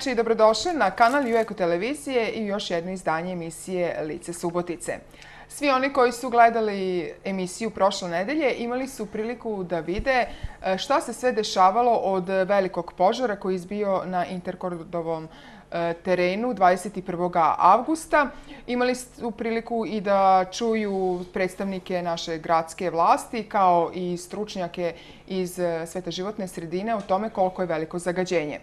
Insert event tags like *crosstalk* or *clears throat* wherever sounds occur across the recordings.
večer i dobrodošli na kanal Jueko televizije i još jedno izdanje emisije Lice Subotice. Svi oni koji su gledali emisiju prošle nedelje imali su priliku da vide e, šta se sve dešavalo od velikog požara koji je izbio na interkordovom e, terenu 21. avgusta. Imali su priliku i da čuju predstavnike naše gradske vlasti kao i stručnjake iz e, sveta životne sredine o tome koliko je veliko zagađenje.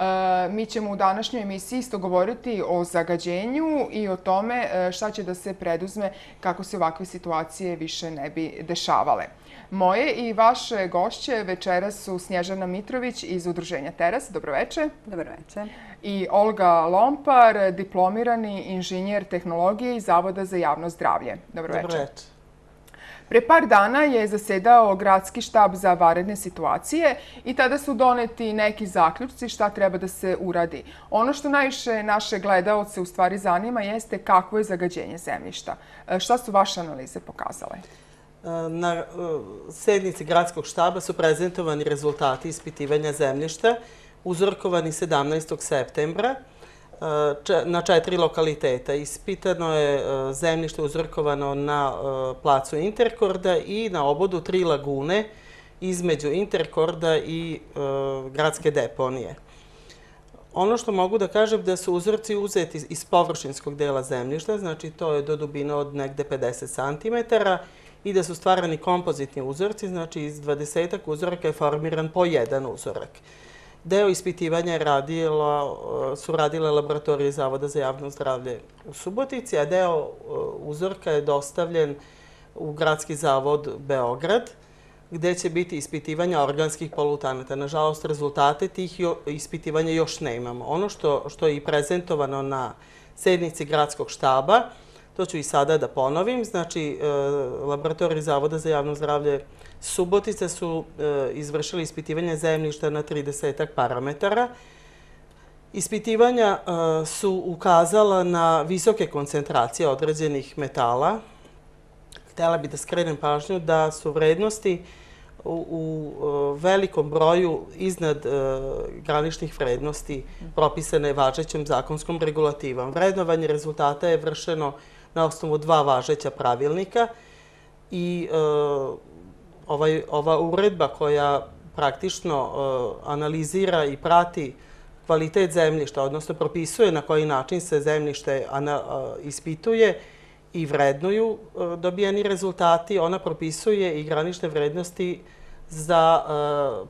E, mi ćemo u današnjoj emisiji isto govoriti o zagađenju i o tome e, šta će da se preduzme kako se ovakve situacije više ne bi dešavale. Moje i vaše gošće večera su Snježana Mitrović iz Udruženja Teras. Dobroveče. Dobroveče. I Olga Lompar, diplomirani inženjer tehnologije iz Zavoda za javno zdravlje. Dobroveče. Dobroveče. Pre par dana je zasedao gradski štab za varedne situacije i tada su doneti neki zaključci šta treba da se uradi. Ono što najviše naše gledalce u stvari zanima jeste kako je zagađenje zemljišta. E, šta su vaše analize pokazale? E, na e, sednici gradskog štaba su prezentovani rezultati ispitivanja zemljišta uzorkovani 17. septembra na četiri lokaliteta. Ispitano je e, zemljište uzrkovano na e, placu Interkorda i na obodu tri lagune između Interkorda i e, gradske deponije. Ono što mogu da kažem da su uzorci uzeti iz površinskog dela zemljišta, znači to je do dubine od nekde 50 cm i da su stvarani kompozitni uzorci, znači iz 20 uzoraka je formiran po jedan uzorak. Deo ispitivanja eh, su radile laboratorije Zavoda za javno zdravlje u Subotici, a deo eh, uzorka je dostavljen u Gradski zavod Beograd, gde će biti ispitivanja organskih polutanata. Nažalost, rezultate tih ispitivanja još ne imamo. Ono što je i prezentovano na sednici Gradskog štaba je To ću i sada da ponovim. Znači, e, laboratorije Zavoda za javno zdravlje Subotice su e, izvršili ispitivanje zemljišta na 30 parametara. Ispitivanja e, su ukazala na visoke koncentracije određenih metala. Htela bi da skrenem pažnju da su vrednosti u velikom broju iznad graničnih vrednosti propisane važećom zakonskom regulativom. Vrednovanje rezultata je vršeno na osnovu dva važeća pravilnika i e, ovaj, ova uredba koja praktično e, analizira i prati kvalitet zemljišta, odnosno propisuje na koji način se zemljište e, ispituje i vrednuju dobijeni rezultati, ona propisuje i granične vrednosti za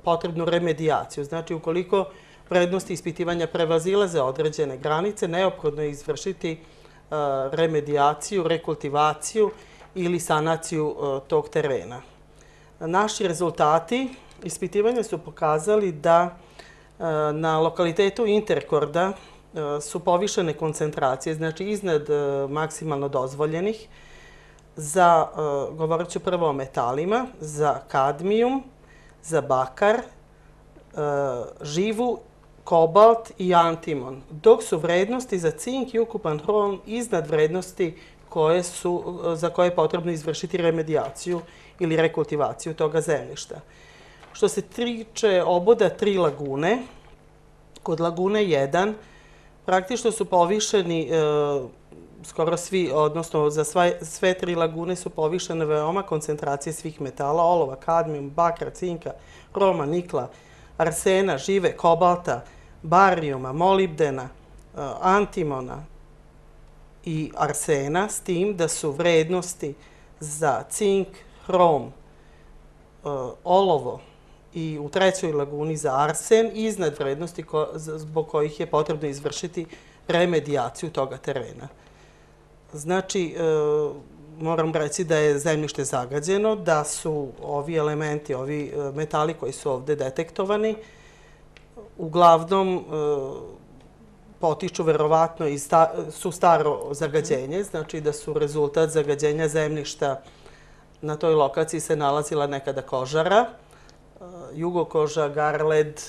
potrebnu remedijaciju. Znači, ukoliko vrednosti ispitivanja prevazilaze određene granice, neophodno je izvršiti vrednosti remedijaciju, rekultivaciju ili sanaciju tog terena. Naši rezultati ispitivanja su pokazali da na lokalitetu interkorda su povišene koncentracije, znači iznad maksimalno dozvoljenih, za, govorit ću prvo o metalima, za kadmijum, za bakar, živu kobalt i antimon, dok su vrednosti za cink i ukupan hrom iznad vrednosti koje su, za koje je potrebno izvršiti remedijaciju ili rekultivaciju toga zemljišta. Što se triče oboda tri lagune, kod lagune 1 praktično su povišeni e, skoro svi, odnosno za sve tri lagune su povišene veoma koncentracije svih metala, olova, kadmium, bakra, cinka, roma, nikla, arsena, žive, kobalta, barijuma, molibdena, e, antimona i arsena s tim da su vrednosti za cink, hrom, e, olovo i u trećoj laguni za arsen iznad vrednosti zbog kojih je potrebno izvršiti remedijaciju toga terena. Znači, e, moram reći da je zemljište zagađeno, da su ovi elementi, ovi metali koji su ovde detektovani, uglavnom e, potiču verovatno i su staro zagađenje, znači da su rezultat zagađenja zemljišta na toj lokaciji se nalazila nekada kožara, e, jugokoža, garled,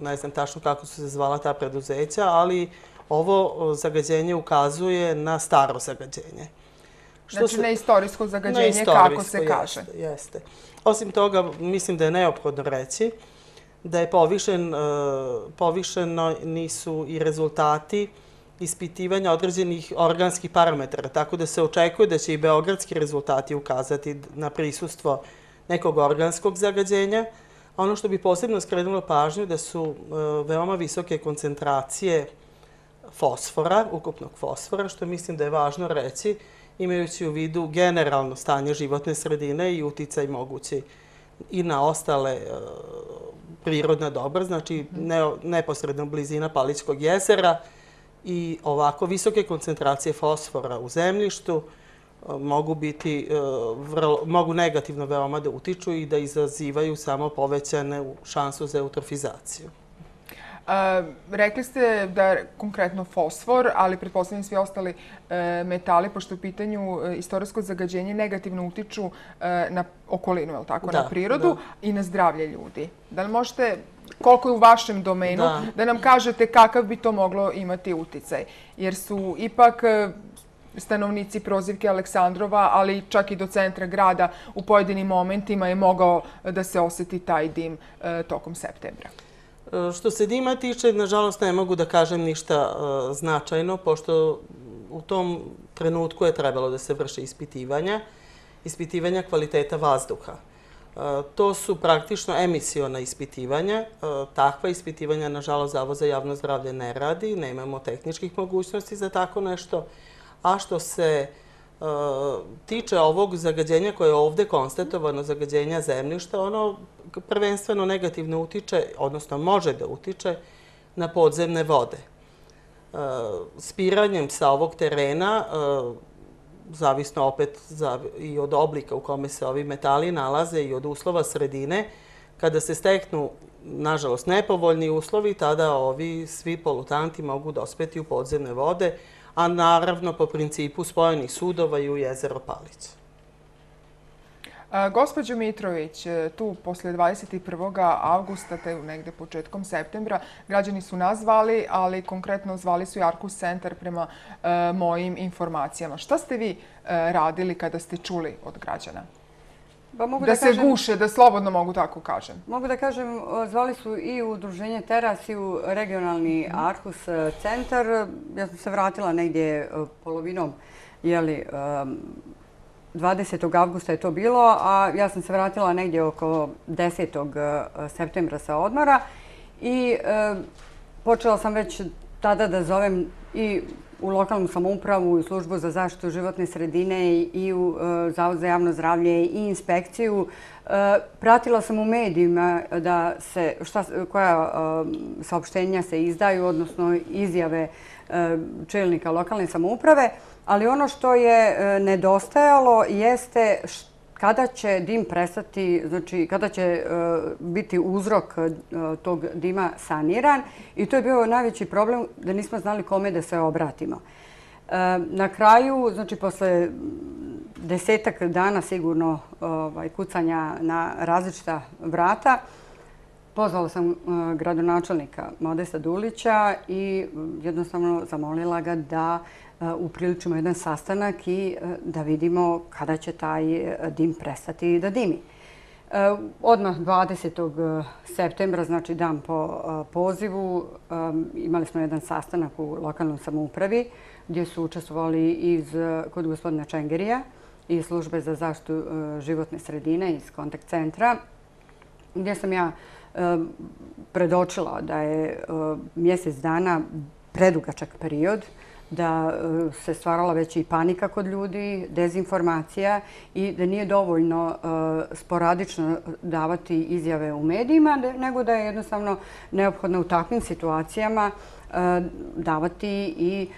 ne znam tačno kako su se zvala ta preduzeća, ali ovo e, zagađenje ukazuje na staro zagađenje. Znači na istorijsko zagađenje, kako se kaže. Jeste. Osim toga, mislim da je neophodno reći, da je povišeno e, nisu i rezultati ispitivanja određenih organskih parametara, tako da se očekuje da će i beogradski rezultati ukazati na prisustvo nekog organskog zagađenja. Ono što bi posebno skrenulo pažnju je da su e, veoma visoke koncentracije fosfora, ukupnog fosfora, što mislim da je važno reći, imajući u vidu generalno stanje životne sredine i uticaj mogući i na ostale e, prirodna dobra, znači mhm. neposredna blizina Palićkog jezera i ovako visoke koncentracije fosfora u zemljištu e, e, mogu negativno veoma da utiču i da izazivaju samo povećane šansu za eutrofizaciju rekli ste da je konkretno fosfor, ali pretpostavljam svi ostali e, metali, pošto u pitanju e, istorijsko zagađenje negativno utiču e, na okolinu, jel tako, na prirodu i na zdravlje ljudi. Da li možete, koliko je u vašem domenu, da, nam kažete kakav bi to moglo imati uticaj? Jer su ipak stanovnici prozivke Aleksandrova, ali čak i do centra grada u pojedinim momentima je mogao da se oseti taj dim tokom septembra. Što se Dima tiče, nažalost, ne mogu da kažem ništa e, značajno, pošto u tom trenutku je trebalo da se vrše ispitivanja, ispitivanja kvaliteta vazduha. E, to su praktično emisijona ispitivanja. E, takva ispitivanja, nažalost, Zavod za javno zdravlje ne radi, ne imamo tehničkih mogućnosti za tako nešto. A što se tiče ovog zagađenja koje je ovdje konstatovano, zagađenja zemljišta, ono prvenstveno negativno utiče, odnosno može da utiče, na podzemne vode. E, spiranjem sa ovog terena, e, zavisno opet i od oblika u kome se ovi metali nalaze i od uslova sredine, kada se steknu, nažalost, nepovoljni uslovi, tada ovi svi polutanti mogu dospeti u podzemne vode, a naravno po principu spojenih sudova i u jezero Palicu. Gospodin Mitrović, tu posle 21. augusta, te negde početkom septembra, građani su nazvali, ali konkretno zvali su Arkus Center prema e, mojim informacijama. Šta ste vi e, radili kada ste čuli od građana? Pa da, se guše, da slobodno mogu tako kažem. Mogu da kažem, zvali su i u Udruženje Teras i u regionalni Arkus e, centar. Ja sam se vratila negdje e, polovinom jeli, 20. E, augusta je to bilo, a ja sam se vratila negdje oko 10. septembra sa odmora i počela sam već tada da zovem i u lokalnom samoupravu i službu za zaštitu životne sredine i u e, Zavod za javno zdravlje i inspekciju. E, pratila sam u medijima koja e, saopštenja se izdaju, odnosno izjave čelnika lokalne samouprave, ali ono što je nedostajalo jeste što Kada će dim prestati, znači kada će e, biti uzrok e, tog dima saniran i to je bio najveći problem da nismo znali kome da se obratimo. E, na kraju, znači posle desetak dana sigurno ovaj, kucanja na različita vrata, pozvala sam gradonačelnika Modesta Dulića i jednostavno zamolila ga da upriličimo jedan sastanak i e, da vidimo kada će taj e, dim prestati da dimi. E, odmah 20. septembra, znači dan po pozivu, imali smo jedan sastanak u lokalnom samoupravi gdje su učestvovali iz, kod gospodina Čengerija i službe za zaštitu životne sredine iz kontakt centra gdje sam ja predočila da je mjesec dana predugačak period da e, se stvarala već i panika kod ljudi, dezinformacija i da nije dovoljno e, sporadično davati izjave u medijima, nego da je jednostavno neophodno u takvim situacijama e, davati i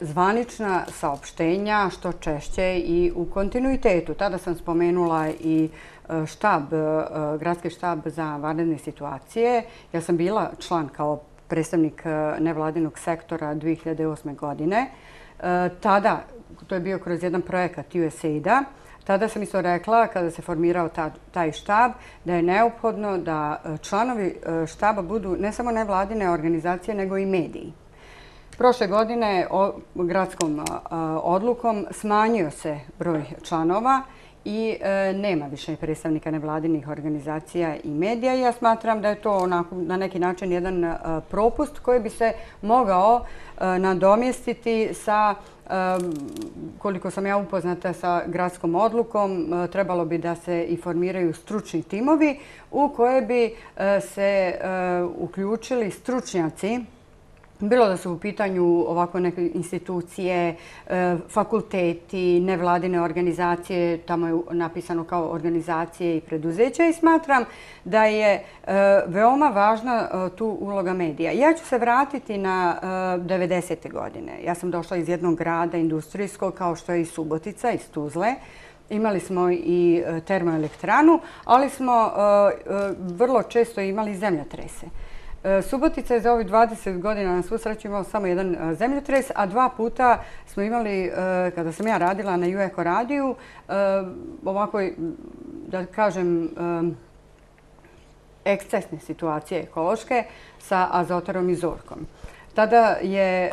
zvanična saopštenja što češće i u kontinuitetu. Tada sam spomenula i štab, gradski štab za vanredne situacije. Ja sam bila član kao predstavnik e, nevladinog sektora 2008. godine. E, tada, to je bio kroz jedan projekat USAID-a, tada sam isto rekla, kada se formirao taj štab, da je neophodno da e, članovi štaba budu ne samo nevladine organizacije, nego i mediji. Prošle godine gradskom odlukom smanjio se broj članova i e, nema više predstavnika nevladinih organizacija i medija. Ja smatram da je to onako, na neki način jedan e, propust koji bi se mogao e, nadomjestiti sa koliko sam ja upoznata sa gradskom odlukom, trebalo bi da se i formiraju stručni timovi u koje bi se uključili stručnjaci Bilo da su u pitanju ovako neke institucije, e, fakulteti, nevladine organizacije, tamo je napisano kao organizacije i preduzeća i smatram da je e, veoma važna e, tu uloga medija. Ja ću se vratiti na 90. godine. Ja sam došla iz jednog grada industrijskog kao što je i Subotica iz Tuzle. Imali smo i termoelektranu, ali smo vrlo često imali zemljotrese. E, Subotica je za ovih 20 godina na svu sreću imao samo jedan e, zemljotres, a dva puta smo imali, e, kada sam ja radila na UECO radiju, ovako, da kažem, ekscesne situacije ekološke sa azotarom i zorkom. Tada je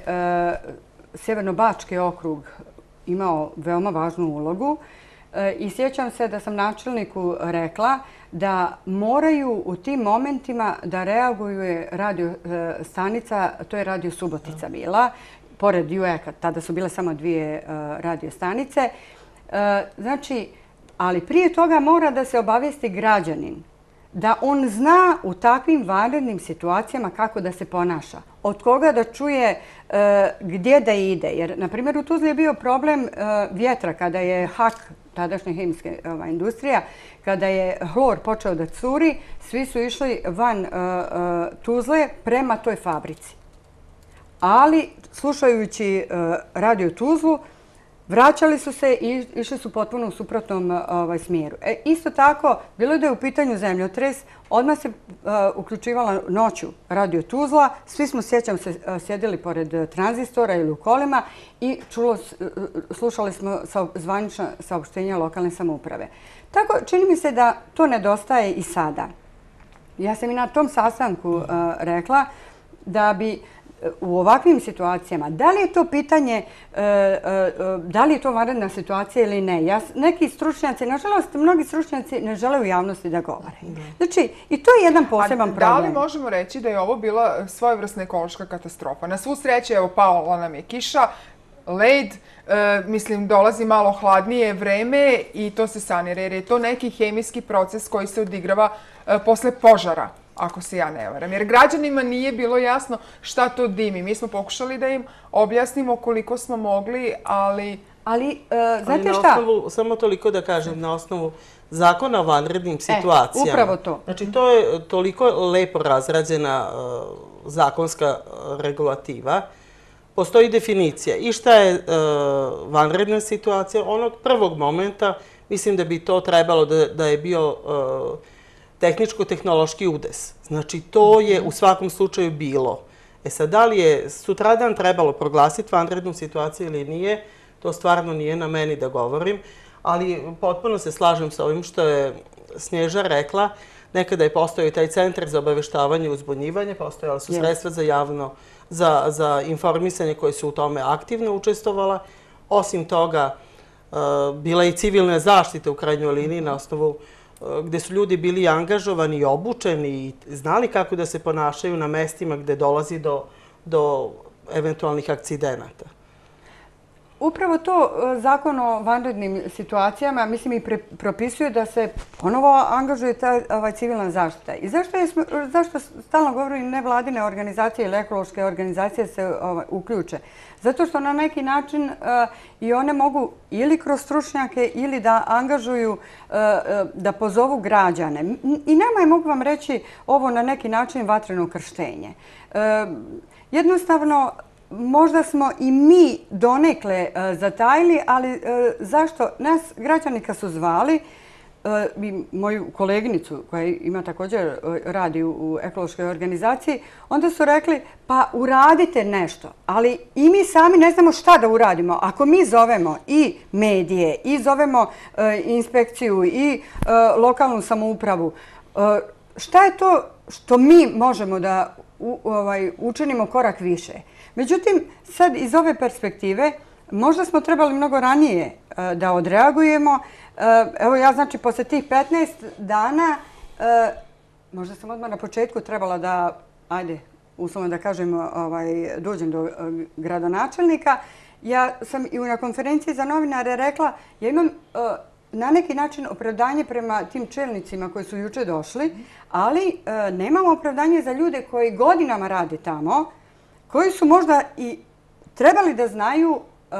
Sjeverno-Bački okrug imao veoma važnu ulogu i sjećam se da sam načelniku rekla da moraju u tim momentima da reaguje radio e, stanica, to je radio Subotica bila, pored UEK-a, tada su bile samo dvije e, radio stanice. E, znači, ali prije toga mora da se obavijesti građanin da on zna u takvim vanrednim situacijama kako da se ponaša. Od koga da čuje gdje da ide. Jer, na primjer, u Tuzli je bio problem vjetra kada je hak tadašnje hemijske ovaj, industrija, kada je hlor počeo da curi, svi su išli van uh, uh, Tuzle prema toj fabrici. Ali, slušajući uh, radio Tuzlu, Vraćali su se i išli su potpuno u suprotnom e, ovaj, smjeru. E, isto tako, bilo da je u pitanju zemljotres, odmah se e, uključivala noću radio Tuzla. Svi smo, sjećam se, sjedili pored tranzistora ili u kolima i slušali smo zvanično saopštenje lokalne samouprave. Tako, čini mi se da to nedostaje i sada. Ja sam i na tom sastanku rekla da bi u ovakvim situacijama, da li je to pitanje, e, e, e, da li je to varadna situacija ili ne? Neki stručnjaci, nažalost, mnogi stručnjaci ne žele u javnosti da govore. Znači, i to je jedan poseban problem. Da li možemo reći da je ovo bila svojevrsna ekološka katastrofa? Na svu sreću, evo, pala nam je kiša, led, mislim, dolazi malo hladnije vreme i to se sanira, jer je to neki hemijski proces koji se odigrava posle požara ako se ja ne varam. Jer građanima nije bilo jasno šta to dimi. Mi smo pokušali da im objasnimo koliko smo mogli, ali... Ali, e, znate ali šta? Osnovu, samo toliko da kažem, na osnovu zakona o vanrednim e, situacijama. upravo to. Znači, to je toliko lepo razrađena e, zakonska regulativa. Postoji definicija. I šta je vanredna situacija? Onog prvog momenta, mislim da bi to trebalo da, da je bio tehničko-tehnološki udes. Znači, to je u svakom slučaju bilo. E sad, da li je sutradan trebalo proglasiti vanrednu situaciju ili nije, to stvarno nije na meni da govorim, ali potpuno se slažem sa ovim što je Snježa rekla. Nekada je postao i taj centar za obaveštavanje i uzbunjivanje, postojala su sredstva za javno, za informisanje koje su u tome aktivno učestovala. Osim toga, eh, bila je i civilna zaštita u krajnjoj liniji na osnovu gde su ljudi bili angažovani i obučeni i znali kako da se ponašaju na mestima gde dolazi do eventualnih akcidenata upravo to e, zakon o vanrednim situacijama, mislim, i propisuje da se ponovo angažuje ta ovaj, civilna zaštita. I zašto, je, zašto stalno govorim nevladine organizacije ili ekološke organizacije se ovaj, uključe? Zato što na neki način e, i one mogu ili kroz stručnjake ili da angažuju, e, da pozovu građane. I nama je, mogu vam reći, ovo na neki način vatreno krštenje. jednostavno, možda smo i mi donekle e, zatajili, ali e, zašto? Nas građanika su zvali, e, moju koleginicu koja ima također radi u ekološkoj organizaciji, onda su rekli pa uradite nešto, ali i mi sami ne znamo šta da uradimo. Ako mi zovemo i medije, i zovemo inspekciju, i lokalnu samoupravu, šta je to što mi možemo da ovaj, učinimo korak više? Međutim, sad iz ove perspektive, možda smo trebali mnogo ranije e, da odreagujemo. E, evo ja, znači, posle tih 15 dana, e, možda sam odmah na početku trebala da, ajde, uslovno da kažem, ovaj, dođem do gradonačelnika. Ja sam i na konferenciji za novinare rekla, ja imam na neki način opravdanje prema tim čelnicima koji su juče došli, ali nemam opravdanje za ljude koji godinama rade tamo, koji su možda i trebali da znaju e,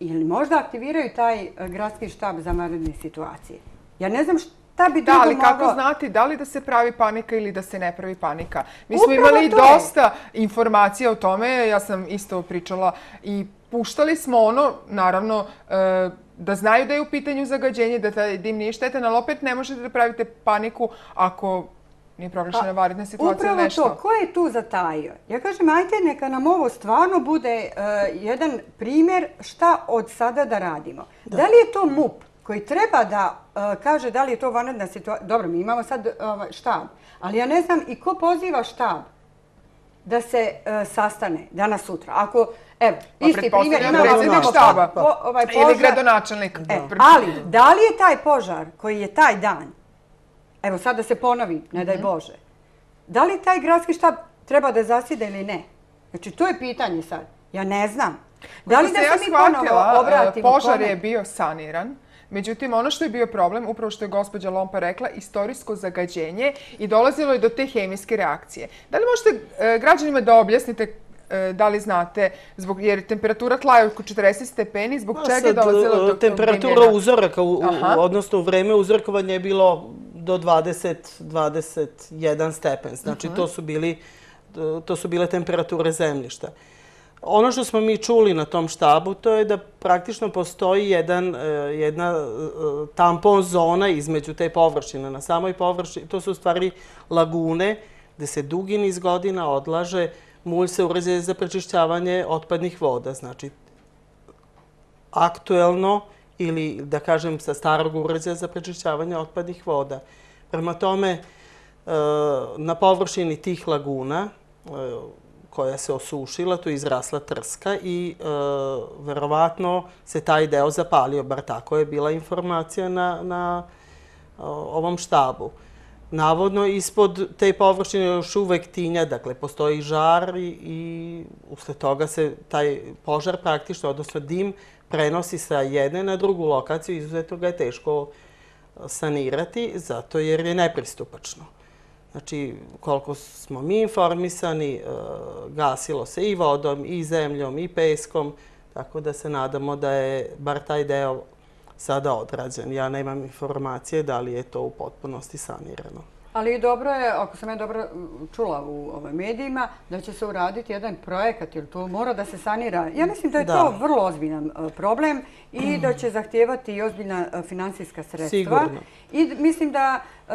ili možda aktiviraju taj e, gradski štab za maradne situacije. Ja ne znam šta bi drugo moglo... Da, ali kako znati da li da se pravi panika ili da se ne pravi panika? Mi smo imali dosta informacija o tome. Ja sam isto pričala i puštali smo ono, naravno, e, da znaju da je u pitanju zagađenje, da je dim nije šteten, ali opet ne možete da pravite paniku ako nije proglašena varedna situacija nešto. Upravo to, ko je tu zatajio? Ja kažem, ajte, neka nam ovo stvarno bude e, jedan primjer šta od sada da radimo. Da, li je to MUP koji treba da e, kaže da li je to vanredna situacija? Dobro, mi imamo sad uh, štab, ali ja ne znam i ko poziva štab da se e, sastane danas sutra. Ako, evo, pa isti primjer, imamo predsjednik štaba. Po, ovaj Ili gradonačelnik. ali, da li je taj požar koji je taj dan evo sad da se ponovi, ne daj mhm. Bože, da li taj gradski štab treba da zasjede ili ne? Znači, to je pitanje sad. Ja ne znam. Da li da se mi ponovo e, obratimo? Požar je bio saniran. Međutim, ono što je bio problem, upravo što je gospođa Lompa rekla, istorijsko zagađenje i dolazilo je do te hemijske reakcije. Da li možete e, građanima da objasnite e, da li znate, jer temperatura tla je oko 40 stepeni, zbog pa čega je dolazilo do... Temperatura uzoraka, odnosno vreme uzorkovanja je bilo do 20-21 stepen. Znači, mhm. to su, bili, to su bile temperature zemljišta. Ono što smo mi čuli na tom štabu, to je da praktično postoji jedan, e, jedna e, tampon zona između te površine. Na samoj površini, to su u stvari lagune gde se dugi niz godina odlaže mulj se uređaje za prečišćavanje otpadnih voda. Znači, aktuelno ili da kažem sa starog uređaja za prečišćavanje otpadnih voda. Prema tome, e, na površini tih laguna e, koja se osušila, tu je izrasla trska i e, verovatno se taj deo zapalio, bar tako je bila informacija na ovom štabu. Navodno, ispod te površine još uvek tinja, dakle, postoji žar i usle toga se taj požar praktično, odnosno dim, prenosi sa jedne na drugu lokaciju, izuzetno ga je teško uh, sanirati, zato jer je nepristupačno. Znači, koliko smo mi informisani, uh, gasilo se i vodom, i zemljom, i peskom, tako da se nadamo da je bar taj deo sada odrađen. Ja nemam informacije da li je to u potpunosti sanirano. Ali dobro je, ako sam ja dobro čula u medijima, da će se uraditi jedan projekat jer to mora da se sanira. Ja mislim da je to vrlo ozbiljan e, problem i da će zahtijevati i ozbiljna e, financijska sredstva. Sigurno. I mislim da e,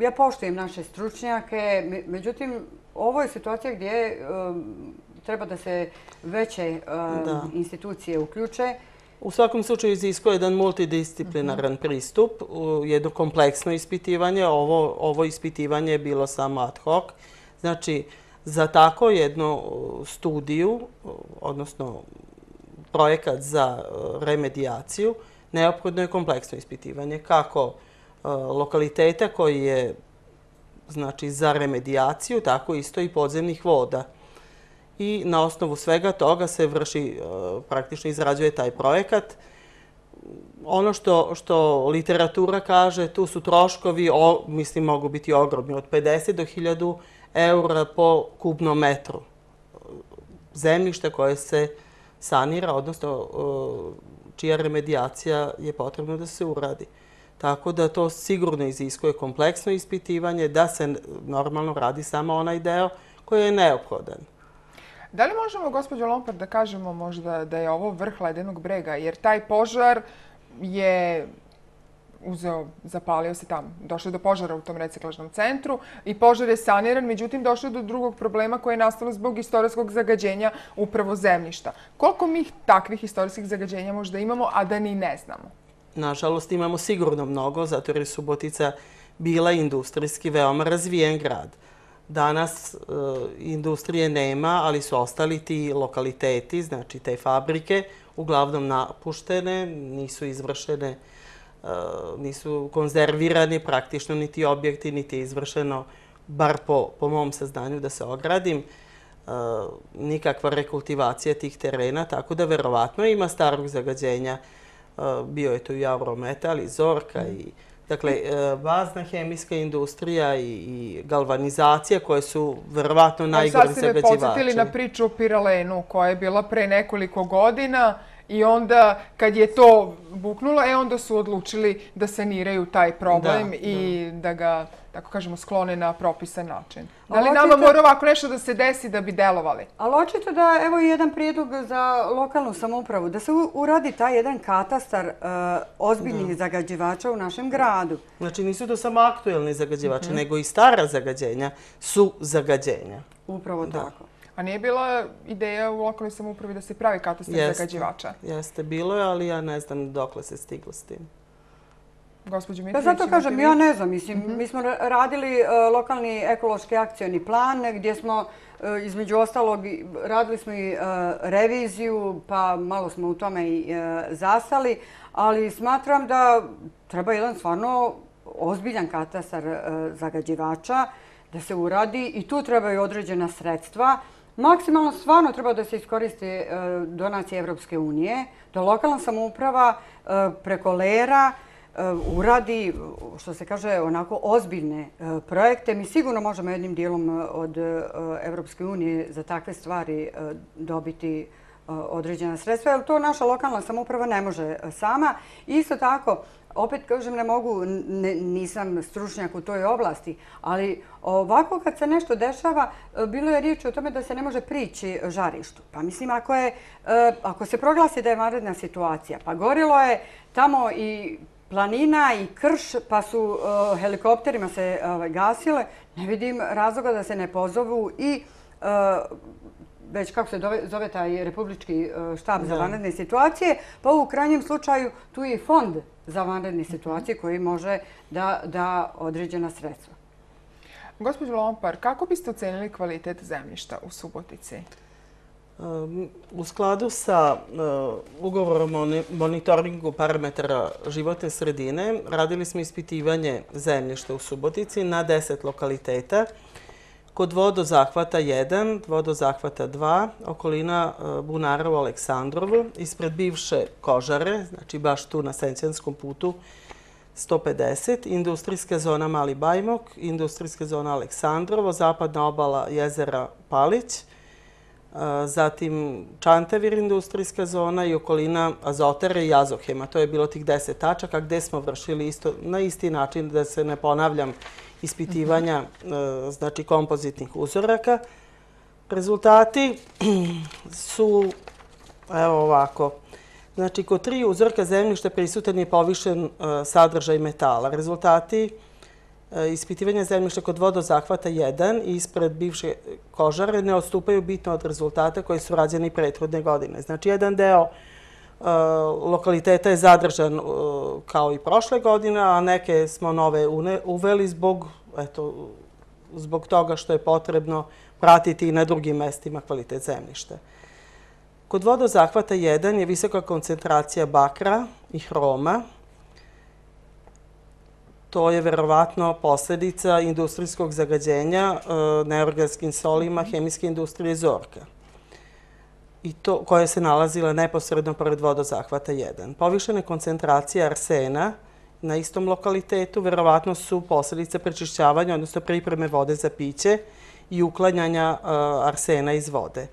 ja poštujem naše stručnjake, međutim, ovo je situacija gdje treba da se veće institucije uključe. U svakom slučaju iziskuje jedan multidisciplinaran pristup, jedno kompleksno ispitivanje. Ovo ispitivanje je bilo samo ad hoc. Znači, za tako jednu studiju, odnosno projekat za remedijaciju, neophodno je kompleksno ispitivanje. Kako lokaliteta koji je znači, za remedijaciju, tako isto i podzemnih voda i na osnovu svega toga se vrši, e, praktično izrađuje taj projekat. Ono što, što literatura kaže, tu su troškovi, mislim, mogu biti ogromni, od 50 do 1000 eura po kubnom metru e, zemljišta koje se sanira, odnosno e, čija remedijacija je potrebna da se uradi. Tako da to sigurno iziskuje kompleksno ispitivanje, da se normalno radi samo onaj deo koji je neophodan. Da li možemo, gospodin Lompar, da kažemo možda da je ovo vrh ledenog brega? Jer taj požar je uzeo, zapalio se tamo. Došlo je do požara u tom reciklažnom centru i požar je saniran, međutim došlo je do drugog problema koje je nastalo zbog istorijskog zagađenja upravo zemljišta. Koliko mi takvih istorijskih zagađenja možda imamo, a da ni ne znamo? Nažalost, imamo sigurno mnogo, zato jer je Subotica bila industrijski veoma razvijen grad danas e, industrije nema, ali su ostali ti lokaliteti, znači te fabrike, uglavnom napuštene, nisu izvršene, e, nisu konzervirani praktično ni ti objekti, ni niti izvršeno, bar po mom saznanju da se ogradim, e, nikakva rekultivacija tih terena, tako da verovatno ima starog zagađenja. Bio je to i Aurometal i Zorka i Zorka, Dakle, e, bazna hemijska industrija i galvanizacija koje su vrlovatno e, najgori zagađivači. Sad ste me podsjetili na priču o Piralenu koja je bila pre nekoliko godina. I onda kad je to buknulo, e onda su odlučili da saniraju taj problem i da. ga, tako kažemo, sklone na propisan način. Da li nama mora ovako nešto da se desi da bi delovali? Ali očito da, evo i jedan prijedlog za lokalnu samoupravu, da se uradi taj jedan katastar e, ozbiljnih zagađivača u našem gradu. Znači nisu to samo aktuelni zagađivači, mhm. nego i stara zagađenja su zagađenja. Upravo tako. A nije bila ideja u lokalnoj samoupravi da se pravi katastar zagađivača? Jeste, bilo je, ali ja ne znam dok se stiglo s tim. Gospodin Dmitrić, pa Zato kažem, ja ne znam. Mislim, mhm. Mi smo radili e, lokalni ekološki akcijni plan gdje smo e, Između ostalog, radili smo i e, reviziju, pa malo smo u tome i zasali, ali smatram da treba jedan stvarno ozbiljan katastar zagađivača da se uradi i tu trebaju određena sredstva maksimalno stvarno treba da se iskoriste donacije Evropske unije, da lokalna samouprava e, preko Lera e, uradi, što se kaže, onako ozbiljne e, projekte. Mi sigurno možemo jednim dijelom od Evropske unije za takve stvari dobiti određena sredstva, jer to naša lokalna samouprava ne može sama. Isto tako, opet kažem, ne mogu, ne, nisam stručnjak u toj oblasti, ali ovako kad se nešto dešava, e, bilo je riječ o tome da se ne može prići žarištu. Pa mislim, ako, je, e, ako se proglasi da je vanredna situacija, pa gorilo je tamo i planina i krš, pa su e, helikopterima se ovaj, gasile, ne vidim razloga da se ne pozovu i već kako se zove taj republički štab za vanredne situacije, pa u krajnjem slučaju tu je fond za vanredne situacije koji može da da određena sredstva. Gospođo Lompar, kako biste ocenili kvalitet zemljišta u Subotici? Um, u skladu sa uh, ugovorom o monitoringu parametara životne sredine radili smo ispitivanje zemljišta u Subotici na 10 lokaliteta kod vodozahvata 1, vodozahvata 2, okolina e, Bunara u Aleksandrovu, ispred bivše Kožare, znači baš tu na Sencijanskom putu 150, industrijska zona Mali Bajmok, industrijska zona Aleksandrovo, zapadna obala jezera Palić, zatim Čantavir industrijska zona i okolina Azotere i Azohema. To je bilo tih deset tačaka gdje smo vršili na isti način da se ne ponavljam ispitivanja znači, kompozitnih uzoraka. Rezultati *clears throat* su evo ovako. Znači, kod tri uzorka zemljišta prisutan je povišen sadržaj metala. Rezultati su E, ispitivanja zemljišta kod vodozahvata 1 ispred bivše kožare ne odstupaju bitno od rezultata koje su rađene i prethodne godine. Znači, jedan deo e, lokaliteta je zadržan e, kao i prošle godine, a neke smo nove uveli zbog toga što je potrebno pratiti i na drugim mestima kvalitet zemljišta. Kod vodozahvata 1 je visoka koncentracija bakra i hroma, to je verovatno posljedica industrijskog zagađenja e, neorganskim solima hemijske industrije Zorka koja se nalazila neposredno pored vodozahvata 1. Povišene koncentracije arsena na istom lokalitetu verovatno su posljedice prečišćavanja, odnosno pripreme vode za piće i uklanjanja e, arsena iz vode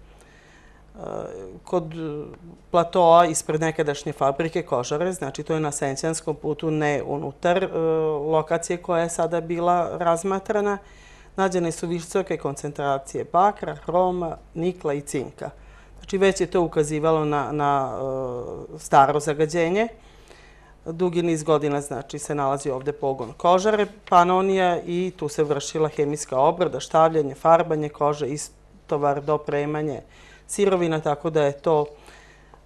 kod e, platoa ispred nekadašnje fabrike Kožare, znači to je na Sencijanskom putu, ne unutar e, lokacije koja je sada bila razmatrana, nađene su visoke koncentracije bakra, hroma, nikla i cinka. Znači već je to ukazivalo na e, staro zagađenje. Dugi niz godina znači se nalazi ovde pogon Kožare, Panonija i tu se vršila hemijska obrada, štavljanje, farbanje kože, istovar, dopremanje, sirovina, tako da je to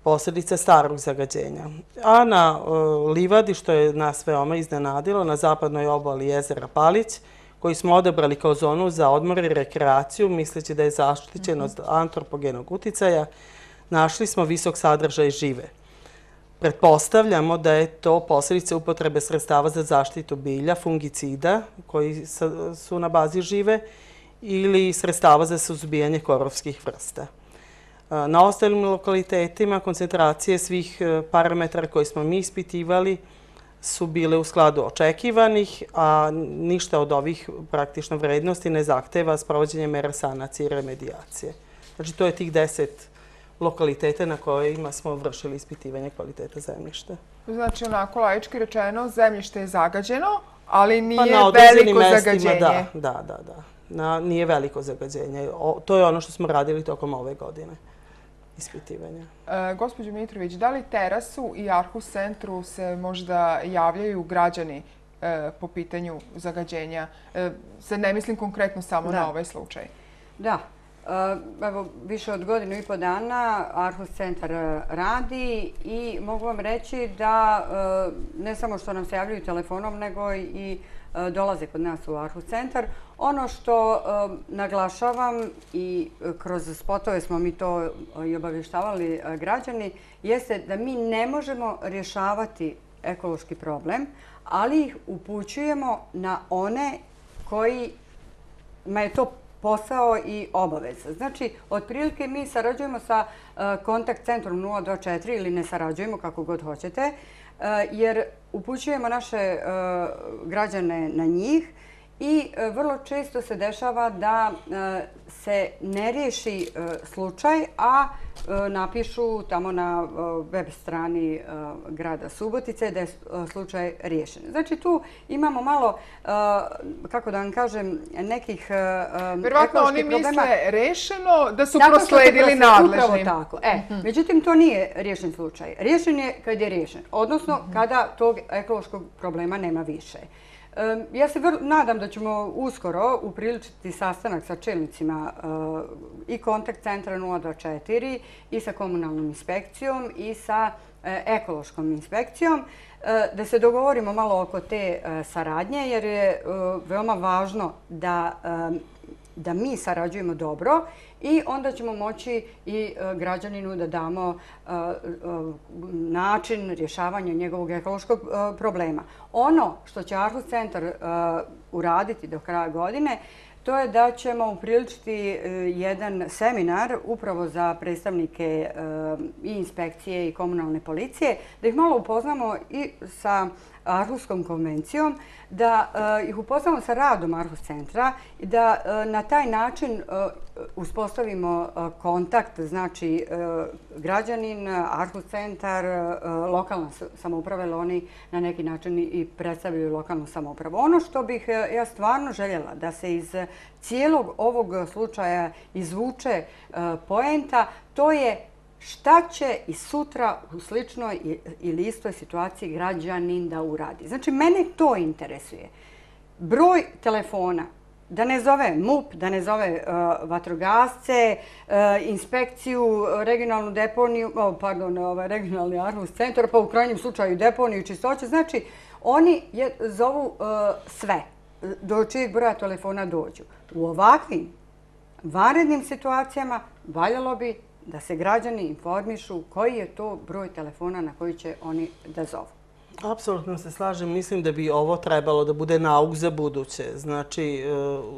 posljedica starog zagađenja. A na e, livadi, što je nas veoma iznenadilo, na zapadnoj obali jezera Palić, koji smo odebrali kao zonu za odmor i rekreaciju, misleći da je zaštićen od mhm. antropogenog uticaja, našli smo visok sadržaj žive. Pretpostavljamo da je to posljedice upotrebe sredstava za zaštitu bilja, fungicida koji su na bazi žive ili sredstava za suzbijanje korovskih vrsta. Eh, na ostalim lokalitetima koncentracije svih eh, parametara koje smo mi ispitivali su bile u skladu očekivanih, a ništa od ovih praktično vrednosti ne zahteva sprovođenje mera sanacije i remedijacije. Znači, to je tih deset lokaliteta na kojima smo vršili ispitivanje kvaliteta zemljišta. Znači, onako lajički rečeno, zemljište je zagađeno, ali nije veliko zagađenje. Da, da, da. Nije veliko zagađenje. To je ono što smo radili tokom ove godine ispitivanja. E, Gospodin Mitrović, da li terasu i Arhus centru se možda javljaju građani e, po pitanju zagađenja? E, ne mislim konkretno samo na ovaj slučaj. Da, Eh, evo, više od godinu i po dana Arhus centar eh, radi i mogu vam reći da eh, ne samo što nam se javljaju telefonom, nego i dolaze kod nas u Arhus centar. Ono što naglašavam i kroz spotove smo mi to i obavještavali građani, jeste da mi ne možemo rješavati ekološki problem, ali ih upućujemo na one kojima je to posao i obaveza. Znači, otprilike mi sarađujemo sa e, kontakt centrum 024 ili ne sarađujemo kako god hoćete, e, jer upućujemo naše e, građane na njih, I e, vrlo često se dešava da e, se ne riješi e, slučaj, a napišu tamo na web strani grada Subotice da je slučaj riješen. Znači tu imamo malo, kako da vam kažem, nekih Vjerovatno oni misle rešeno da su prosledili nadležnim. Tako. E, mhm. Međutim, to nije riješen slučaj. Riješen je kad je riješen, odnosno mhm. kada tog ekološkog problema nema više. Ja se nadam da ćemo uskoro upriličiti sastanak sa čelnicima eh, i kontakt centra 024 i sa komunalnom inspekcijom i sa eh, ekološkom inspekcijom, eh, da se dogovorimo malo oko te saradnje, jer je veoma važno da da mi sarađujemo dobro i onda ćemo moći i e, građaninu da damo e, e, način rješavanja njegovog ekološkog problema. Ono što će Arhus centar uraditi do kraja godine, to je da ćemo upriličiti jedan seminar upravo za predstavnike i inspekcije i komunalne policije, da ih malo upoznamo i sa Arhuskom konvencijom, da eh, ih upoznamo sa radom Arhus centra i da eh, na taj način eh, uspostavimo kontakt, znači građanin, Arhus centar, lokalna samoprava, ili oni na neki način i predstavljaju lokalnu samoupravu. Ono što bih ja stvarno željela da se iz cijelog ovog slučaja izvuče poenta, to je šta će i sutra u sličnoj ili istoj situaciji građanin da uradi. Znači, mene to interesuje. Broj telefona, da ne zove MUP, da ne zove e, vatrogasce, e, inspekciju, regionalnu deponiju, oh, pardon, ovaj, regionalni arhus centar, pa u krajnjem slučaju deponiju i čistoće. Znači, oni je, zovu e, sve do čijeg broja telefona dođu. U ovakvim vanrednim situacijama valjalo bi da se građani informišu koji je to broj telefona na koji će oni da zovu. Apsolutno se slažem. Mislim da bi ovo trebalo da bude nauk za buduće. Znači, e,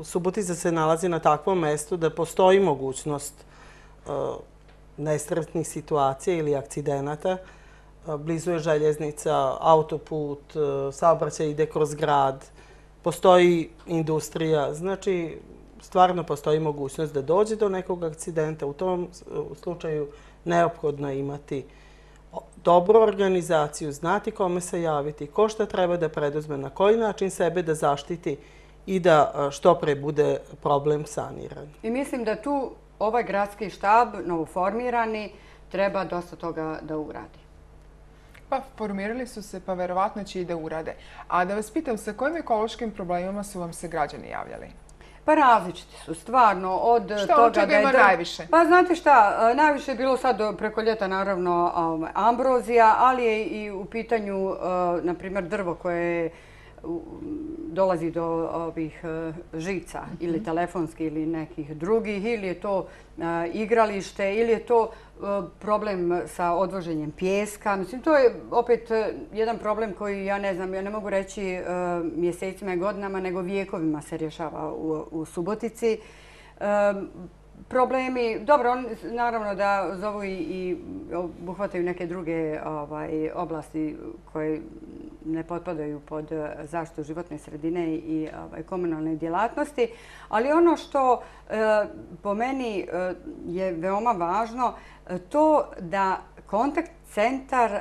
Subotica se nalazi na takvom mestu da postoji mogućnost e, nesretnih situacija ili akcidenata. E, Blizu je željeznica, autoput, saobraćaj ide kroz grad, postoji industrija. Znači, stvarno postoji mogućnost da dođe do nekog akcidenta, u tom slučaju neophodno je imati dobru organizaciju, znati kome se javiti, ko šta treba da preduzme, na koji način sebe da zaštiti i da što pre bude problem saniran. I mislim da tu ovaj gradski štab, novoformirani, treba dosta toga da uradi. Pa formirali su se, pa verovatno će i da urade. A da vas pitam, sa kojim ekološkim problemima su vam se građani javljali? Pa različiti su, stvarno. Od što toga od čega ima najviše? Pa znate šta, e, najviše je bilo sad preko ljeta naravno ambrozija, ali je i u pitanju, e, na primjer, drvo koje je dolazi do ovih e, žica mhm. ili telefonski ili nekih drugih ili je to e, igralište ili je to e, problem sa odvoženjem pjeska. Mislim, to je opet jedan problem koji ja ne znam, ja ne mogu reći mjesecima i godinama, nego vijekovima se rješava u Subotici. Problemi, dobro, naravno da zovu i buhvataju neke druge ovaj, oblasti koje ne potpadaju pod eh, zaštitu životne sredine i ovaj, komunalne djelatnosti. Ali ono što eh, po meni eh, je veoma važno, to da kontakt centar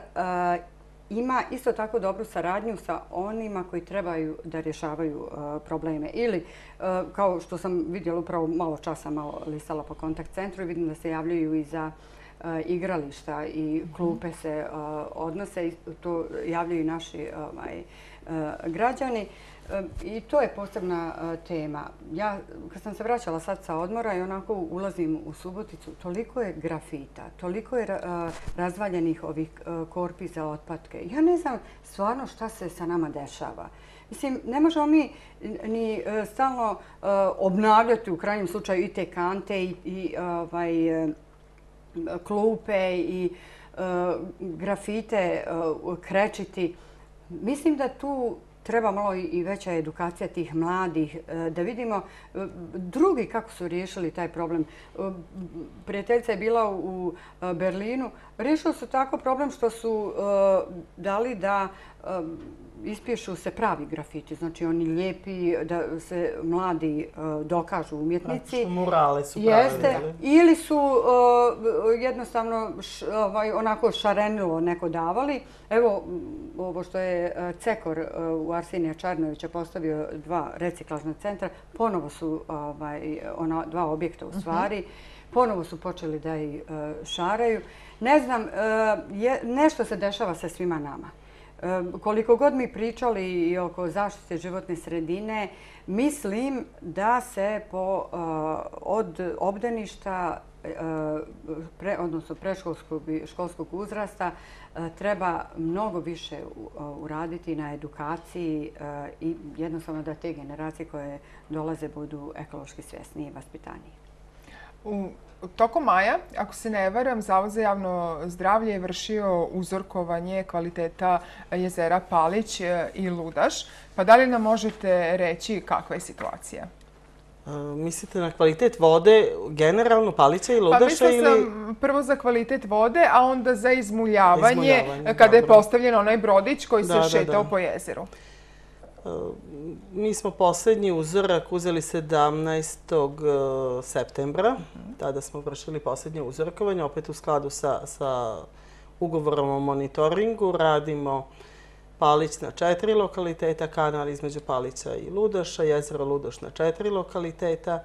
ima isto tako dobru saradnju sa onima koji trebaju da rješavaju probleme. Ili, kao što sam vidjela upravo malo časa, malo listala po kontakt centru i vidim da se javljaju i za uh, igrališta i klupe se e, odnose i to javljaju i naši e, ovaj, građani. I to je posebna tema. Ja kad sam se vraćala sad sa odmora i onako ulazim u Suboticu, toliko je grafita, toliko je razvaljenih ovih korpi za otpatke. Ja ne znam stvarno šta se sa nama dešava. Mislim, ne možemo mi ni stalno obnavljati u krajnjem slučaju i te kante i, i ovaj, klupe i eh, grafite eh, krečiti. Mislim da tu treba malo i veća edukacija tih mladih, eh, da vidimo drugi kako su riješili taj problem. Prijateljica je bila u Berlinu. Riješili su tako problem što su dali da ispješu se pravi grafiti, znači oni lijepi, da se mladi e, dokažu umjetnici. Znači murale su pravi, jeste, ili? su e, jednostavno ovaj, onako šarenilo neko davali. Evo ovo što je e, Cekor u Arsinija Čarnovića postavio dva reciklažna centra, ponovo su ovaj, ona dva objekta u stvari. Mhm. Ponovo su počeli da ih šaraju. Ne znam, nešto se dešava sa svima nama. Koliko god mi pričali i oko zaštite životne sredine, mislim da se e, od obdaništa, e, odnosno preškolskog uzrasta, e, treba mnogo više uraditi na edukaciji i jednostavno da te generacije koje dolaze budu ekološki svjesni i vaspitaniji. Toko maja, ako se ne varam, Zavod za javno zdravlje je vršio uzorkovanje kvaliteta jezera Palić e, i Ludaš. Pa da li nam možete reći kakva je situacija? E, mislite na kvalitet vode generalno Palića i Ludaša? Pa mislim prvo za kvalitet vode, a onda za izmuljavanje kada je postavljen onaj brodić koji se šetao po jezeru mi smo poslednji uzorak uzeli 17. E, septembra. Mhm. Tada smo vršili poslednje uzorkovanje, opet u skladu sa ugovorom o monitoringu. Radimo Palić na četiri lokaliteta, kanal između Palića i Ludoša, jezero Ludoš na četiri lokaliteta.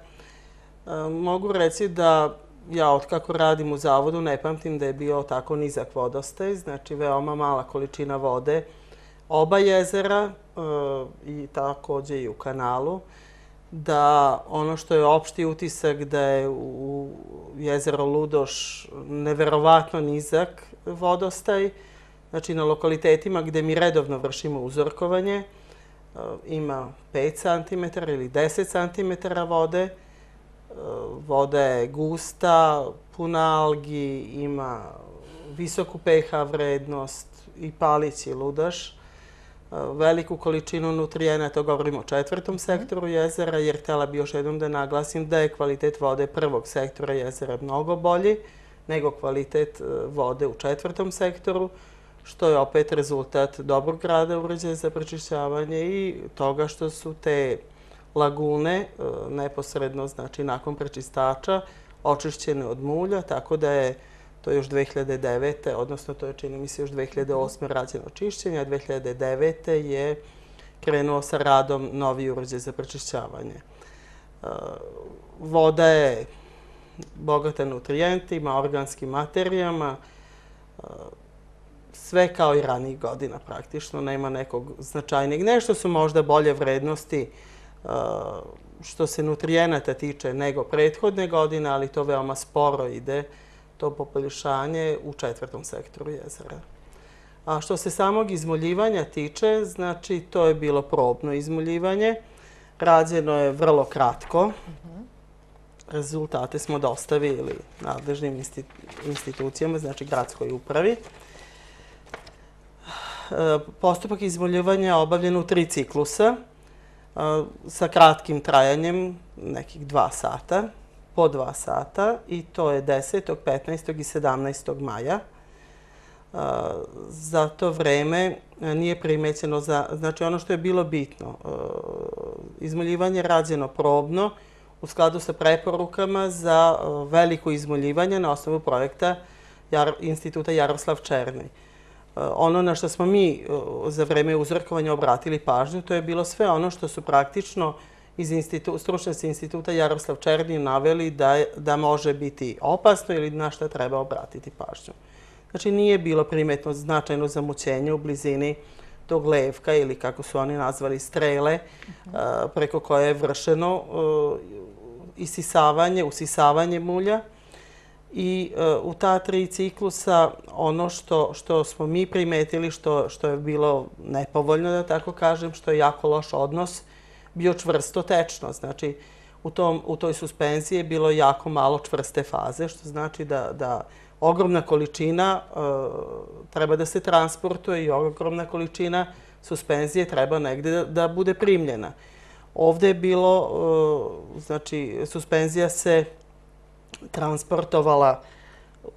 E, mogu reći da ja otkako radim u zavodu ne pamtim da je bio tako nizak vodostaj, znači veoma mala količina vode, oba jezera eh, i također i u kanalu, da ono što je opšti utisak da je u jezero Ludoš neverovatno nizak vodostaj, znači na lokalitetima gde mi redovno vršimo uzorkovanje, eh, ima 5 cm ili 10 cm vode, eh, voda je gusta, puna algi, ima visoku pH vrednost i palić i ludaš veliku količinu nutrijenata, govorimo o četvrtom sektoru jezera, jer htjela bi još jednom da naglasim da je kvalitet vode prvog sektora jezera mnogo bolji nego kvalitet e, vode u četvrtom sektoru, što je opet rezultat dobrog rada uređaja za prečišćavanje i toga što su te lagune e, neposredno, znači nakon prečistača, očišćene od mulja, tako da je to je još 2009. odnosno to je čini mi se još 2008. rađeno čišćenje, a 2009. je krenuo sa radom novi uređaj za prečišćavanje. E, voda je bogata nutrijentima, organskim materijama, e, sve kao i ranijih godina praktično, nema nekog značajnijeg. Nešto su možda bolje vrednosti e, što se nutrijenata tiče nego prethodne godine, ali to veoma sporo ide to popoljušanje u četvrtom sektoru jezera. A što se samog izmoljivanja tiče, znači to je bilo probno izmoljivanje. Rađeno je vrlo kratko. Rezultate smo dostavili nadležnim institucijama, znači gradskoj upravi. E, postupak izmoljivanja je obavljen u tri ciklusa e, sa kratkim trajanjem, nekih dva sata po dva sata i to je 10., 15. i 17. maja. Uh, za to vreme uh, nije primećeno, znači ono što je bilo bitno, uh, izmoljivanje je rađeno probno u skladu sa preporukama za veliko izmoljivanje na osnovu projekta Instituta Jaroslav Černi. Ono na što smo mi za vreme uzrkovanja obratili pažnju, to je bilo sve ono što su praktično iz stručnosti instituta Jaroslav Černin naveli da da može biti opasno ili na što treba obratiti pažnju. Znači, nije bilo primetno značajno zamućenje u blizini tog levka ili kako su oni nazvali strele mhm. preko koje je vršeno e, isisavanje, usisavanje mulja. I e, u ta tri ciklusa ono što što smo mi primetili, što što je bilo nepovoljno, da tako kažem, što je jako loš odnos je bio čvrsto tečno. Znači, u, tom, u toj suspenziji je bilo jako malo čvrste faze, što znači da, da ogromna količina uh, treba da se transportuje i ogromna količina suspenzije treba negde da, da bude primljena. Ovde je bilo, uh, znači, suspenzija se transportovala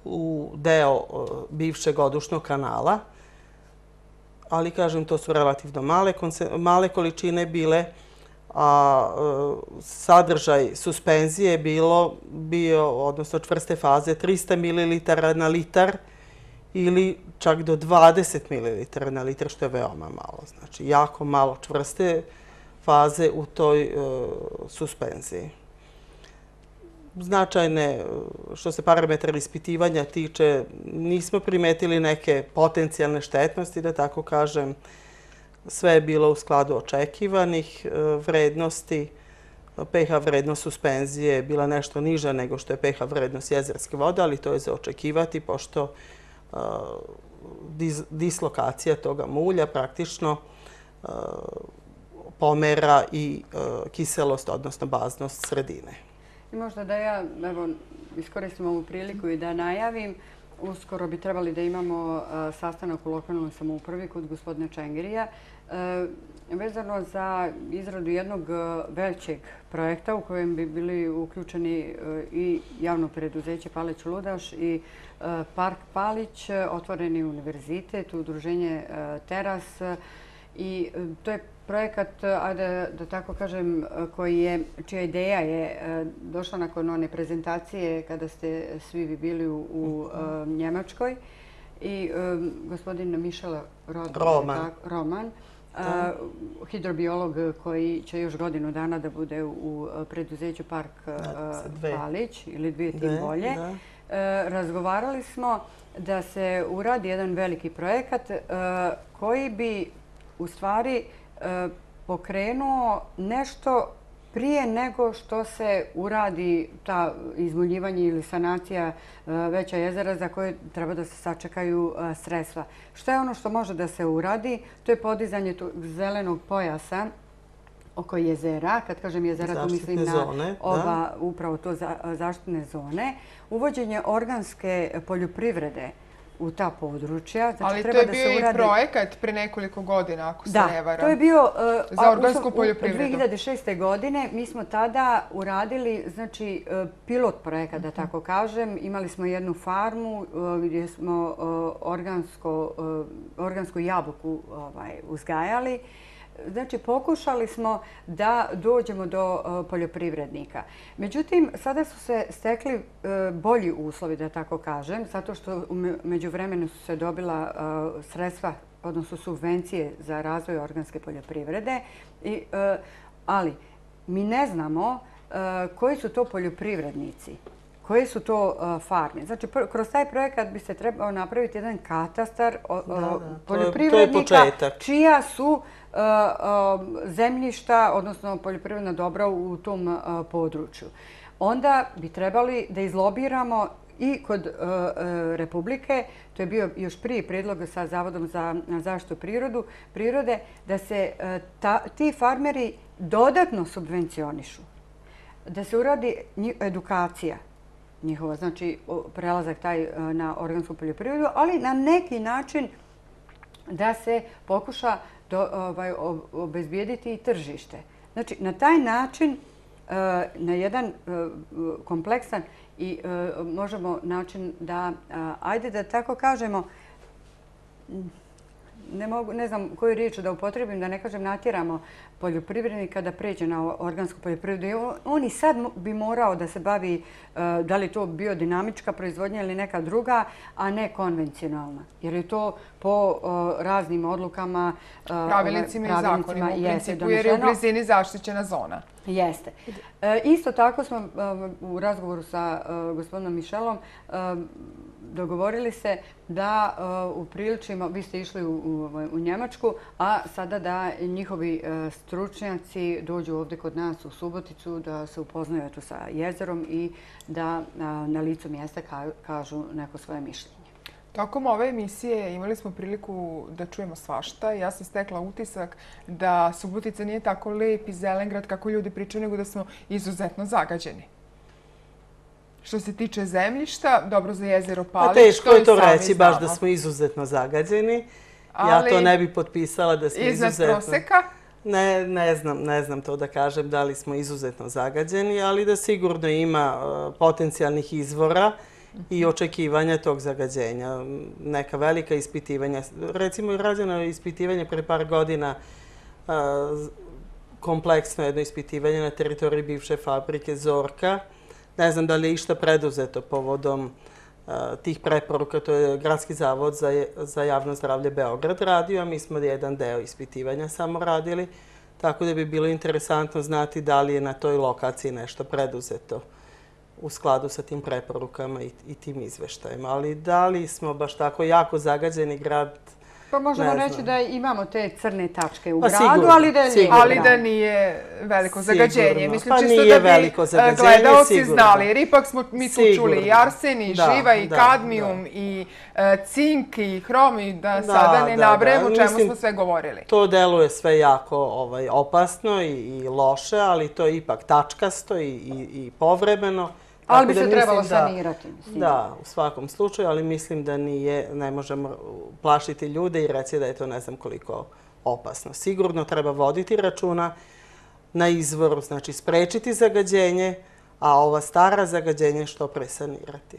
u deo uh, bivšeg odušnog kanala, ali, kažem, to su relativno male, male količine bile uh, a e, sadržaj suspenzije je bilo, bio, odnosno čvrste faze, 300 ml na litar ili čak do 20 ml na litar, što je veoma malo. Znači, jako malo čvrste faze u toj e, suspenziji. Značajne, e, što se parametra ispitivanja tiče, nismo primetili neke potencijalne štetnosti, da tako kažem, sve je bilo u skladu očekivanih e, vrednosti. pH vrednost suspenzije je bila nešto niža nego što je pH vrednost jezerske vode, ali to je za očekivati pošto e, dislokacija toga mulja praktično e, pomera i kiselost, odnosno baznost sredine. I možda da ja iskoristim ovu priliku i da najavim, Uskoro bi trebali da imamo e, sastanak u lokalnom samoupravi kod gospodine Čengirija. E, vezano za izradu jednog e, većeg projekta u kojem bi bili uključeni i javno preduzeće Palić Ludaš i Park Palić, otvoreni univerzitet, udruženje Teras i to je projekat, ajde da tako kažem, e, koji je, čija ideja je e, došla nakon one prezentacije kada ste svi vi bili u, e, Njemačkoj i gospodin Mišel Roman, Roman hidrobiolog koji će još godinu dana da bude u preduzeću Park da, Palić ili dvije tim bolje. razgovarali smo da se uradi jedan veliki projekat koji bi u stvari E, pokrenuo nešto prije nego što se uradi ta izmuljivanje ili sanacija e, veća jezera za koje treba da se sačekaju e, sredstva. Što je ono što može da se uradi? To je podizanje zelenog pojasa oko jezera. Kad kažem jezera, to mislim na ova upravo to zaštitne zone. Uvođenje organske poljoprivrede u ta područja. Znači Ali to je bio i projekat pre nekoliko godina, ako se ne varam. Da, to je bio e, za organsku poljoprivredu. U 2006. godine mi smo tada uradili znači, e, pilot projekat, da mhm. tako kažem. Imali smo jednu farmu e, gdje smo organsku jabuku ovaj, uzgajali Znači, pokušali smo da dođemo do e, poljoprivrednika. Međutim, sada su se stekli e, bolji uslovi, da tako kažem, zato što među vremenu su se dobila e, sredstva, odnosno subvencije za razvoj organske poljoprivrede. Ali, mi ne znamo koji su to poljoprivrednici, koje su to farme. Znači, kroz taj projekat bi se trebao napraviti jedan katastar poljoprivrednika čija su poljoprivrednika E, e, zemljišta, odnosno poljoprivredna dobra u tom e, području. Onda bi trebali da izlobiramo i kod Republike, to je bio još prije predlog sa Zavodom za zaštitu prirode, da se ti farmeri dodatno subvencionišu, da se uradi edukacija njihova, znači prelazak taj na organsku poljoprivredu, ali na neki način da se pokuša Ovaj, obezbijediti i tržište. Znači, na taj način, e, na jedan e, kompleksan i e, možemo način da, ajde da tako kažemo, ne mogu, ne znam koju riječ da upotrebim, da ne kažem natjeramo poljoprivrednika da pređe na organsku poljoprivredu. On i sad bi morao da se bavi e, da li to biodinamička proizvodnja ili neka druga, a ne konvencionalna. Jer je to po e, raznim odlukama, e, pravilnicima i zakonima u principu jer je u blizini zaštićena zona. Jeste. Isto tako smo u razgovoru sa gospodinom Mišelom dogovorili se da uh, u priličima, vi ste išli u ovaj, Njemačku, a sada da njihovi uh, stručnjaci dođu ovdje kod nas u Suboticu, da se upoznaju sa jezerom i da uh, na licu mjesta kažu neko svoje mišljenje. Tokom ove emisije imali smo priliku da čujemo svašta. Ja sam stekla utisak da Subotica nije tako lep i zelen grad kako ljudi pričaju, nego da smo izuzetno zagađeni što se tiče zemljišta, dobro za jezero pa Palić. Teško je to reći, baš da smo izuzetno zagađeni. Ja to ne bih potpisala da smo izuzetno... Iznad proseka? Ne znam to da kažem da li smo izuzetno zagađeni, ali da sigurno ima e, potencijalnih izvora i mhm. očekivanja tog zagađenja. Neka velika ispitivanja. Recimo, rađeno je ispitivanje pre par godina e, kompleksno jedno ispitivanje na teritoriji bivše fabrike Zorka, ne znam da li je išta preduzeto povodom e, tih preporuka, to je Gradski zavod za javno zdravlje Beograd radio, a mi smo jedan deo ispitivanja samo radili, tako da bi bilo interesantno znati da li je na toj lokaciji nešto preduzeto u skladu sa tim preporukama i tim izveštajima. Ali da li smo baš tako jako zagađeni grad Pa možemo reći da imamo te crne tačke u pa gradu, ali da nije veliko zagađenje. Pa nije veliko zagađenje, sigurno. Mislim, čisto da bi e, gledalci znali, jer ipak smo mi tu čuli i arsen, i živa, i kadmium, i e, cink, i hrom, i da sada ne nabrevu čemu smo sve govorili. To deluje sve jako ovaj, opasno i loše, ali to je ipak tačkasto i povremeno. Ali bi se trebalo sanirati. Da, u svakom slučaju, ali mislim da ne možemo uh, plašiti ljude i reći da je to ne znam koliko opasno. Sigurno treba voditi računa na izvoru, znači sprečiti zagađenje, a ova stara zagađenje što presanirati.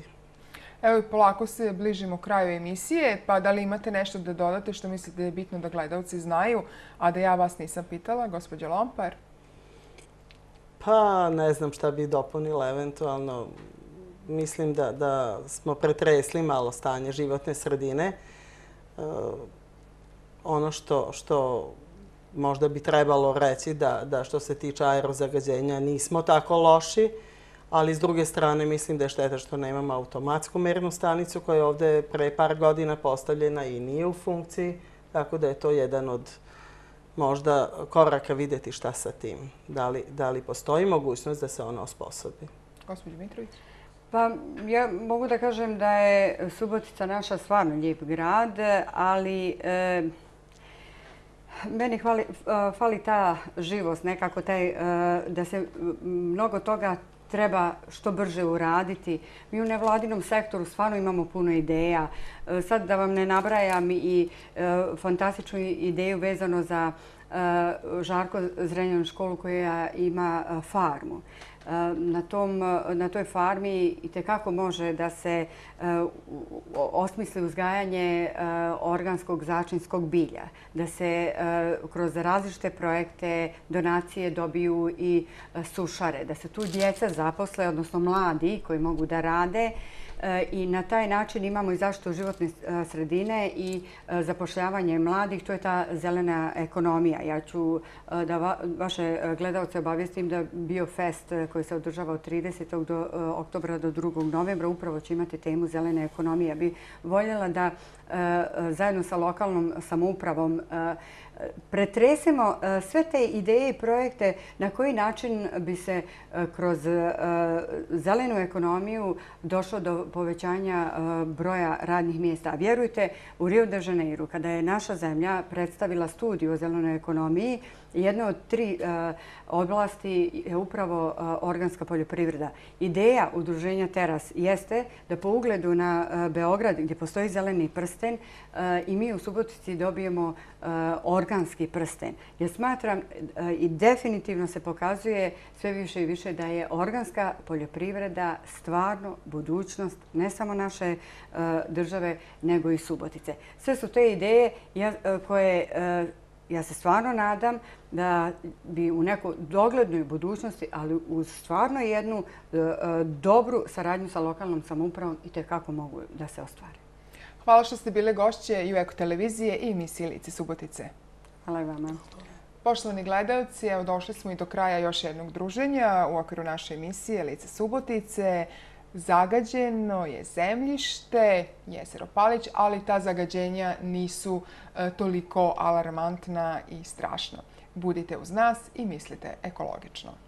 Evo i polako se bližimo kraju emisije, pa da li imate nešto da dodate što mislite da je bitno da gledalci znaju, a da ja vas nisam pitala, gospođa Lompar? Pa ne znam šta bi dopunila eventualno. Mislim da smo pretresli malo stanje životne sredine. E, ono što možda bi trebalo reći da što se tiče aerozagađenja nismo tako loši, ali s druge strane mislim da je šteta što nemamo automatsku mernu stanicu koja je ovde pre par godina postavljena i nije u funkciji. Tako da je to jedan od možda koraka videti šta sa tim. Da li postoji mogućnost da se ono osposobi? Gospodin Dmitrovic. Pa ja mogu da kažem da je Subotica naša stvarno lijep grad, ali e, meni e, fali ta živost nekako e, da se mnogo toga treba što brže uraditi. Mi u nevladinom sektoru stvarno imamo puno ideja. E, sad da vam ne nabrajam i e, fantastičnu ideju vezano za e, Žarko Zrenjan školu koja ima farmu na toj farmi i tekako može da se e, osmisli uzgajanje e, organskog začinskog bilja, da se e, kroz različite projekte donacije dobiju i sušare, da se tu djeca zaposle, odnosno mladi koji mogu da rade, i na taj način imamo i zaštitu životne e, sredine i e, zapošljavanje mladih. To je ta zelena ekonomija. Ja ću e, da vaše gledalce obavestim da bio fest koji se održava od 30. oktobra do 2. novembra upravo će imati temu zelene ekonomije. Ja bih voljela da zajedno sa lokalnom samoupravom pretresemo e, sve te ideje i projekte na koji način bi se e, kroz e, zelenu ekonomiju došlo do povećanja broja radnih mjesta. Vjerujte, u Rio de Janeiro, kada je naša zemlja predstavila studiju o zelenoj ekonomiji, jedna od tri eh, oblasti je upravo eh, organska poljoprivreda. Ideja udruženja Teras jeste da po ugledu na eh, Beograd gdje postoji zeleni prsten i mi u Subotici dobijemo organski prsten. Ja smatram i definitivno se pokazuje sve više i više da je organska poljoprivreda stvarno budućnost ne samo naše države nego i Subotice. Sve su te ideje koje ja se stvarno nadam da bi u nekoj doglednoj budućnosti, ali uz stvarno jednu e, e, dobru saradnju sa lokalnom samoupravom i tekako mogu da se ostvare. Hvala što ste bile gošće i u Eko televizije i emisiji Lice Subotice. Hvala i vama. Poštovani gledalci, došli smo i do kraja još jednog druženja u okviru naše emisije Lice Subotice zagađeno je zemljište, jezero Palić, ali ta zagađenja nisu e, toliko alarmantna i strašna. Budite uz nas i mislite ekologično.